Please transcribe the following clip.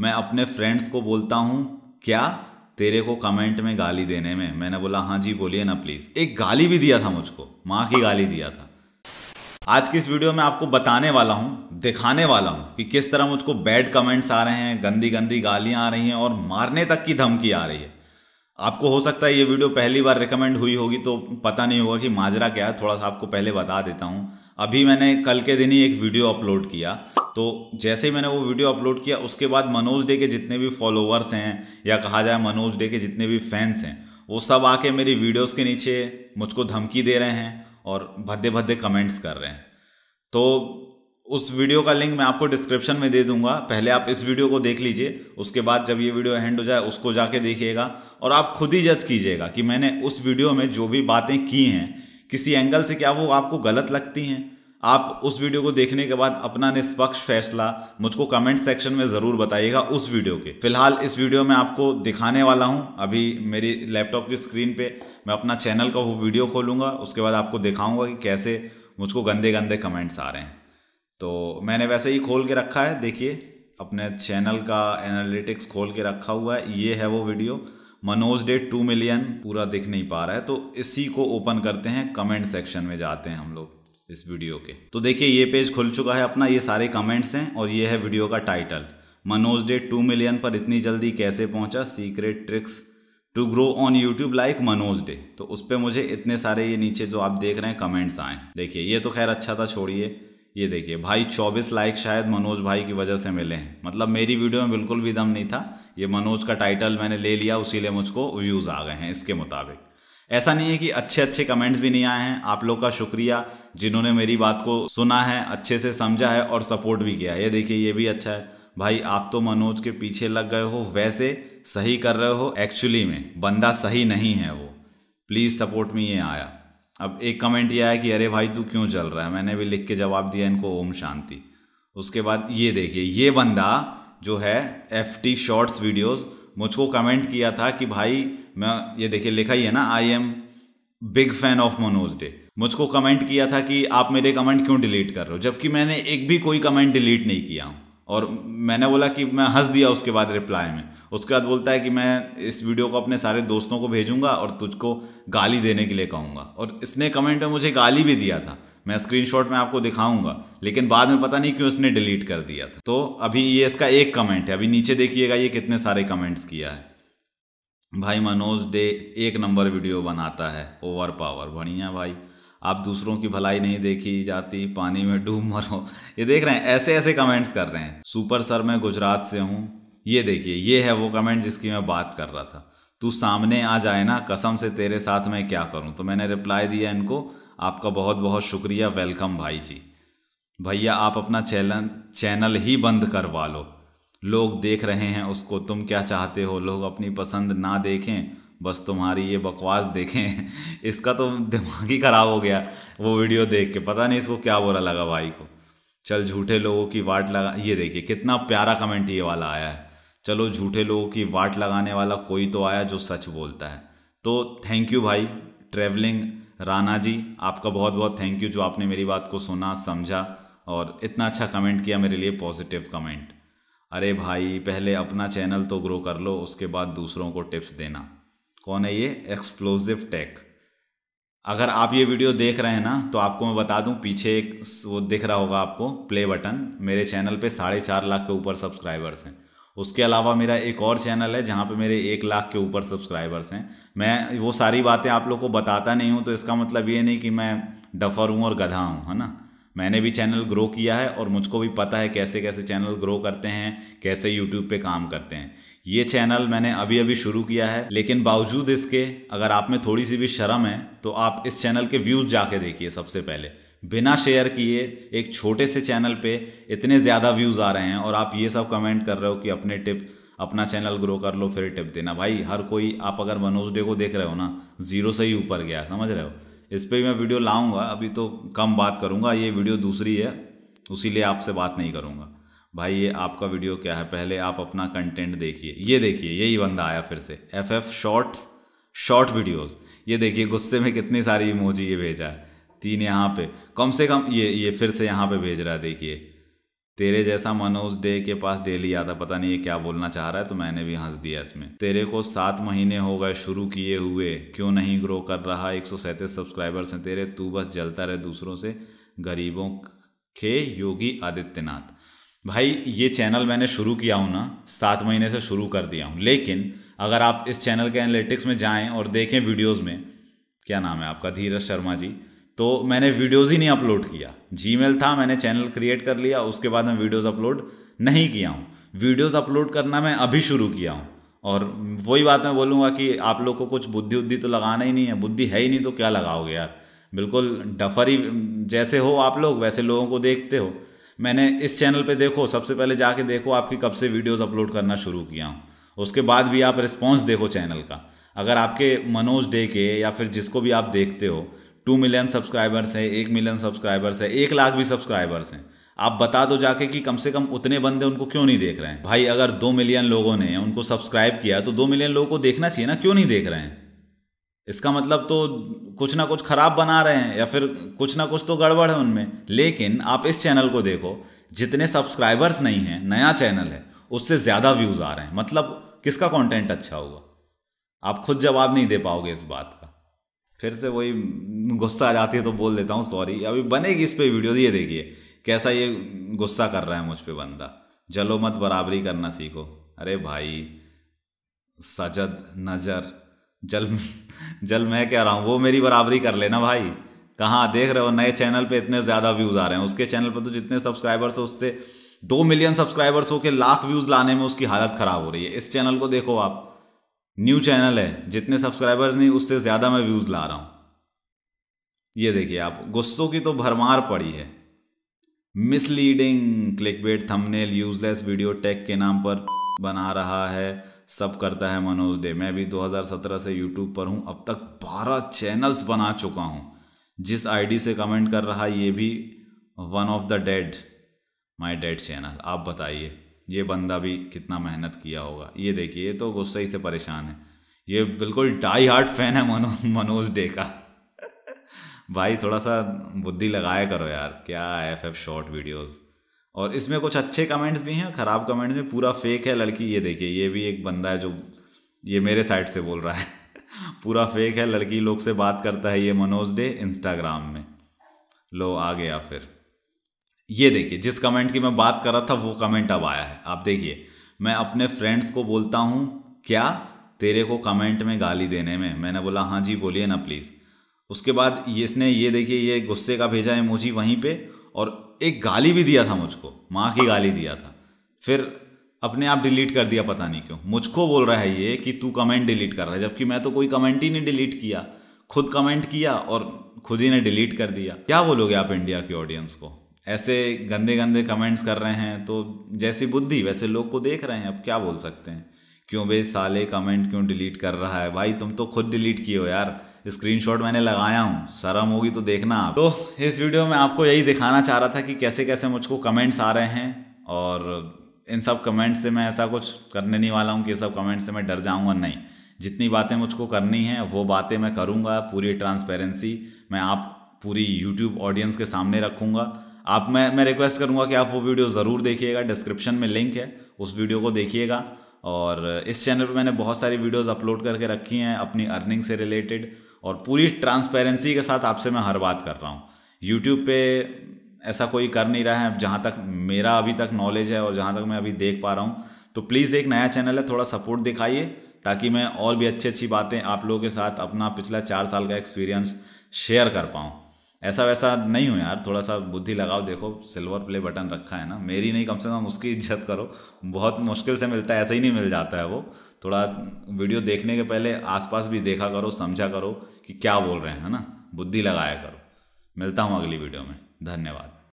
मैं अपने फ्रेंड्स को बोलता हूँ क्या तेरे को कमेंट में गाली देने में मैंने बोला हाँ जी बोलिए ना प्लीज़ एक गाली भी दिया था मुझको माँ की गाली दिया था आज की इस वीडियो में आपको बताने वाला हूँ दिखाने वाला हूँ कि किस तरह मुझको बैड कमेंट्स आ रहे हैं गंदी गंदी गालियाँ आ रही हैं और मारने तक की धमकी आ रही है आपको हो सकता है ये वीडियो पहली बार रिकमेंड हुई होगी तो पता नहीं होगा कि माजरा क्या है थोड़ा सा आपको पहले बता देता हूँ अभी मैंने कल के दिन ही एक वीडियो अपलोड किया तो जैसे ही मैंने वो वीडियो अपलोड किया उसके बाद मनोज डे के जितने भी फॉलोअर्स हैं या कहा जाए मनोज डे के जितने भी फैंस हैं वो सब आके मेरी वीडियोस के नीचे मुझको धमकी दे रहे हैं और भद्दे भद्दे कमेंट्स कर रहे हैं तो उस वीडियो का लिंक मैं आपको डिस्क्रिप्शन में दे दूंगा पहले आप इस वीडियो को देख लीजिए उसके बाद जब ये वीडियो एंड हो जाए उसको जाके देखिएगा और आप खुद ही जज कीजिएगा कि मैंने उस वीडियो में जो भी बातें की हैं किसी एंगल से क्या वो आपको गलत लगती हैं आप उस वीडियो को देखने के बाद अपना निष्पक्ष फैसला मुझको कमेंट सेक्शन में ज़रूर बताइएगा उस वीडियो के फिलहाल इस वीडियो में आपको दिखाने वाला हूं अभी मेरी लैपटॉप की स्क्रीन पे मैं अपना चैनल का वो वीडियो खोलूंगा उसके बाद आपको दिखाऊंगा कि कैसे मुझको गंदे गंदे कमेंट्स आ रहे हैं तो मैंने वैसे ही खोल के रखा है देखिए अपने चैनल का एनालिटिक्स खोल के रखा हुआ है ये है वो video Manoj Dey two million पूरा दिख नहीं पा रहा है तो इसी को ओपन करते हैं कमेंट सेक्शन में जाते हैं हम लोग इस वीडियो के तो देखिए ये पेज खुल चुका है अपना ये सारे कमेंट्स हैं और ये है वीडियो का title Manoj Dey two million पर इतनी जल्दी कैसे पहुंचा secret tricks to grow on YouTube like Manoj Dey तो उस पर मुझे इतने सारे ये नीचे जो आप देख रहे हैं कमेंट्स आए देखिए ये तो खैर अच्छा था छोड़िए ये देखिए भाई 24 लाइक शायद मनोज भाई की वजह से मिले हैं मतलब मेरी वीडियो में बिल्कुल भी दम नहीं था ये मनोज का टाइटल मैंने ले लिया लिये मुझको व्यूज़ आ गए हैं इसके मुताबिक ऐसा नहीं है कि अच्छे अच्छे कमेंट्स भी नहीं आए हैं आप लोग का शुक्रिया जिन्होंने मेरी बात को सुना है अच्छे से समझा है और सपोर्ट भी किया है ये देखिए ये भी अच्छा है भाई आप तो मनोज के पीछे लग गए हो वैसे सही कर रहे हो एक्चुअली में बंदा सही नहीं है वो प्लीज़ सपोर्ट में ये आया अब एक कमेंट यह है कि अरे भाई तू क्यों चल रहा है मैंने भी लिख के जवाब दिया इनको ओम शांति उसके बाद ये देखिए ये बंदा जो है एफ टी शॉर्ट्स वीडियोज़ मुझको कमेंट किया था कि भाई मैं ये देखिए लिखा ही है ना I am big fan of Manoj Dey मुझको कमेंट किया था कि आप मेरे कमेंट क्यों डिलीट कर रहे हो जबकि मैंने एक भी कोई कमेंट डिलीट नहीं किया हूँ और मैंने बोला कि मैं हंस दिया उसके बाद रिप्लाई में उसके बाद बोलता है कि मैं इस वीडियो को अपने सारे दोस्तों को भेजूंगा और तुझको गाली देने के लिए कहूँगा और इसने कमेंट में मुझे गाली भी दिया था मैं स्क्रीनशॉट में आपको दिखाऊंगा लेकिन बाद में पता नहीं क्यों उसने डिलीट कर दिया था तो अभी ये इसका एक कमेंट है अभी नीचे देखिएगा ये कितने सारे कमेंट्स किया है भाई मनोज डे एक नंबर वीडियो बनाता है ओवर पावर बढ़िया भाई आप दूसरों की भलाई नहीं देखी जाती पानी में डूब मरो ये देख रहे हैं ऐसे ऐसे कमेंट्स कर रहे हैं सुपर सर मैं गुजरात से हूँ ये देखिए ये है वो कमेंट जिसकी मैं बात कर रहा था तू सामने आ जाए ना कसम से तेरे साथ मैं क्या करूँ तो मैंने रिप्लाई दिया इनको आपका बहुत बहुत शुक्रिया वेलकम भाई जी भैया आप अपना चैनल चैनल ही बंद करवा लो लोग देख रहे हैं उसको तुम क्या चाहते हो लोग अपनी पसंद ना देखें बस तुम्हारी ये बकवास देखें इसका तो दिमाग ही ख़राब हो गया वो वीडियो देख के पता नहीं इसको क्या बोला लगा भाई को चल झूठे लोगों की वाट लगा ये देखिए कितना प्यारा कमेंट ये वाला आया है चलो झूठे लोगों की वाट लगाने वाला कोई तो आया जो सच बोलता है तो थैंक यू भाई ट्रेवलिंग राना जी आपका बहुत बहुत थैंक यू जो आपने मेरी बात को सुना समझा और इतना अच्छा कमेंट किया मेरे लिए पॉजिटिव कमेंट अरे भाई पहले अपना चैनल तो ग्रो कर लो उसके बाद दूसरों को टिप्स देना कौन है ये एक्सप्लोजिव टेक अगर आप ये वीडियो देख रहे हैं ना तो आपको मैं बता दूं पीछे एक वो दिख रहा होगा आपको प्ले बटन मेरे चैनल पे साढ़े चार लाख के ऊपर सब्सक्राइबर्स हैं उसके अलावा मेरा एक और चैनल है जहाँ पे मेरे एक लाख के ऊपर सब्सक्राइबर्स हैं मैं वो सारी बातें आप लोग को बताता नहीं हूँ तो इसका मतलब ये नहीं कि मैं डफर हूँ और गधा हूँ है ना मैंने भी चैनल ग्रो किया है और मुझको भी पता है कैसे कैसे चैनल ग्रो करते हैं कैसे यूट्यूब पे काम करते हैं ये चैनल मैंने अभी अभी शुरू किया है लेकिन बावजूद इसके अगर आप में थोड़ी सी भी शर्म है तो आप इस चैनल के व्यूज़ जाके देखिए सबसे पहले बिना शेयर किए एक छोटे से चैनल पे इतने ज़्यादा व्यूज़ आ रहे हैं और आप ये सब कमेंट कर रहे हो कि अपने टिप अपना चैनल ग्रो कर लो फिर टिप देना भाई हर कोई आप अगर मनोज डे को देख रहे हो ना ज़ीरो से ही ऊपर गया समझ रहे हो इस पर मैं वीडियो लाऊंगा अभी तो कम बात करूंगा ये वीडियो दूसरी है उसीलिए आपसे बात नहीं करूंगा भाई ये आपका वीडियो क्या है पहले आप अपना कंटेंट देखिए ये देखिए यही बंदा आया फिर से F F shorts short videos ये देखिए गुस्से में कितनी सारी इमोजी ये भेजा है तीन यहाँ पे कम से कम ये ये फिर से यहाँ पे भेज रहा है देखिए तेरे हम्म। जैसा मनोज दे के पास डेली आता पता नहीं ये क्या बोलना चाह रहा है तो मैंने भी हंस दिया इसमें तेरे को सात महीने हो गए शुरू किए हुए क्यों नहीं ग्रो कर रहा एक सौ सैंतीस सब्सक्राइबर्स हैं तेरे तू बस जलता रहे दूसरों से गरीबों के योगी आदित्यनाथ भाई ये चैनल मैंने शुरू किया हूँ ना सात महीने से शुरू कर दिया हूँ लेकिन अगर आप इस चैनल के एनालिटिक्स में जाएं और देखें वीडियोस में क्या नाम है आपका धीरज शर्मा जी तो मैंने वीडियोज़ ही नहीं अपलोड किया जी था मैंने चैनल क्रिएट कर लिया उसके बाद मैं वीडियोज़ अपलोड नहीं किया हूँ वीडियोज़ अपलोड करना मैं अभी शुरू किया हूँ और वही बात मैं बोलूँगा कि आप लोग को कुछ बुद्धि उद्धि तो लगाना ही नहीं है बुद्धि है ही नहीं तो क्या लगाओगे यार बिल्कुल डफरी जैसे हो आप लोग वैसे लोगों को देखते हो मैंने इस चैनल पे देखो सबसे पहले जाके देखो आपकी कब से वीडियोस अपलोड करना शुरू किया हूँ उसके बाद भी आप रिस्पॉन्स देखो चैनल का अगर आपके मनोज डे के या फिर जिसको भी आप देखते हो टू मिलियन सब्सक्राइबर्स है एक मिलियन सब्सक्राइबर्स है एक लाख भी सब्सक्राइबर्स हैं आप बता दो जाके कि कम से कम उतने बंदे उनको क्यों नहीं देख रहे हैं भाई अगर दो मिलियन लोगों ने उनको सब्सक्राइब किया तो दो मिलियन लोगों को देखना चाहिए ना क्यों नहीं देख रहे हैं इसका मतलब तो कुछ ना कुछ खराब बना रहे हैं या फिर कुछ ना कुछ तो गड़बड़ है उनमें लेकिन आप इस चैनल को देखो जितने सब्सक्राइबर्स नहीं हैं नया चैनल है उससे ज़्यादा व्यूज़ आ रहे हैं मतलब किसका कंटेंट अच्छा होगा आप खुद जवाब नहीं दे पाओगे इस बात फिर से वही गुस्सा आ जाती है तो बोल देता हूँ सॉरी अभी बनेगी इस पर वीडियो ये देखिए कैसा ये गुस्सा कर रहा है मुझ पर बंदा जलो मत बराबरी करना सीखो अरे भाई सजद नज़र जल जल मैं कह रहा हूँ वो मेरी बराबरी कर लेना भाई कहाँ देख रहे हो नए चैनल पे इतने ज़्यादा व्यूज़ आ रहे हैं उसके चैनल पर तो जितने सब्सक्राइबर्स हो उससे दो मिलियन सब्सक्राइबर्स के लाख व्यूज़ लाने में उसकी हालत ख़राब हो रही है इस चैनल को देखो आप न्यू चैनल है जितने सब्सक्राइबर्स नहीं उससे ज़्यादा मैं व्यूज़ ला रहा हूँ ये देखिए आप गुस्सों की तो भरमार पड़ी है misleading click bait thumbnail useless video tech के नाम पर बना रहा है सब करता है मनोज डे मैं भी 2017 से यूट्यूब पर हूँ अब तक 12 चैनल्स बना चुका हूँ जिस आईडी से कमेंट कर रहा ये भी one of the dead my dead channel आप बताइए ये बंदा भी कितना मेहनत किया होगा ये देखिए तो गुस्से ही से परेशान है ये बिल्कुल डाई हार्ट फैन है मनोज मनोज डे का भाई थोड़ा सा बुद्धि लगाया करो यार क्या एफ एफ शॉर्ट वीडियोस और इसमें कुछ अच्छे कमेंट्स भी हैं ख़राब कमेंट्स भी पूरा फेक है लड़की ये देखिए ये भी एक बंदा है जो ये मेरे साइड से बोल रहा है पूरा फेक है लड़की लोग से बात करता है ये मनोज डे इंस्टाग्राम में लो आ गया फिर ये देखिए जिस कमेंट की मैं बात कर रहा था वो कमेंट अब आया है आप देखिए मैं अपने फ्रेंड्स को बोलता हूँ क्या तेरे को कमेंट में गाली देने में मैंने बोला हाँ जी बोलिए ना प्लीज़ उसके बाद ये इसने ये देखिए ये गुस्से का भेजा है मुझे वहीं पे और एक गाली भी दिया था मुझको माँ की गाली दिया था फिर अपने आप डिलीट कर दिया पता नहीं क्यों मुझको बोल रहा है ये कि तू कमेंट डिलीट कर रहा है जबकि मैं तो कोई कमेंट ही नहीं डिलीट किया खुद कमेंट किया और खुद ही ने डिलीट कर दिया क्या बोलोगे आप इंडिया की ऑडियंस को ऐसे गंदे गंदे कमेंट्स कर रहे हैं तो जैसी बुद्धि वैसे लोग को देख रहे हैं अब क्या बोल सकते हैं क्यों बे साले कमेंट क्यों डिलीट कर रहा है भाई तुम तो खुद डिलीट किए हो यार स्क्रीनशॉट मैंने लगाया हूँ शर्म होगी तो देखना आप तो इस वीडियो में आपको यही दिखाना चाह रहा था कि कैसे कैसे मुझको कमेंट्स आ रहे हैं और इन सब कमेंट्स से मैं ऐसा कुछ करने नहीं वाला हूँ कि सब कमेंट्स से मैं डर जाऊँगा नहीं जितनी बातें मुझको करनी है वो बातें मैं करूँगा पूरी ट्रांसपेरेंसी मैं आप पूरी यूट्यूब ऑडियंस के सामने रखूँगा आप मैं मैं रिक्वेस्ट करूँगा कि आप वो वीडियो ज़रूर देखिएगा डिस्क्रिप्शन में लिंक है उस वीडियो को देखिएगा और इस चैनल पर मैंने बहुत सारी वीडियोज़ अपलोड करके रखी हैं अपनी अर्निंग से रिलेटेड और पूरी ट्रांसपेरेंसी के साथ आपसे मैं हर बात कर रहा हूँ यूट्यूब पे ऐसा कोई कर नहीं रहा है जहाँ तक मेरा अभी तक नॉलेज है और जहाँ तक मैं अभी देख पा रहा हूँ तो प्लीज़ एक नया चैनल है थोड़ा सपोर्ट दिखाइए ताकि मैं और भी अच्छी अच्छी बातें आप लोगों के साथ अपना पिछला चार साल का एक्सपीरियंस शेयर कर पाऊँ ऐसा वैसा नहीं हूँ यार थोड़ा सा बुद्धि लगाओ देखो सिल्वर प्ले बटन रखा है ना मेरी नहीं कम से कम उसकी इज्जत करो बहुत मुश्किल से मिलता है ऐसे ही नहीं मिल जाता है वो थोड़ा वीडियो देखने के पहले आसपास भी देखा करो समझा करो कि क्या बोल रहे हैं है ना बुद्धि लगाया करो मिलता हूँ अगली वीडियो में धन्यवाद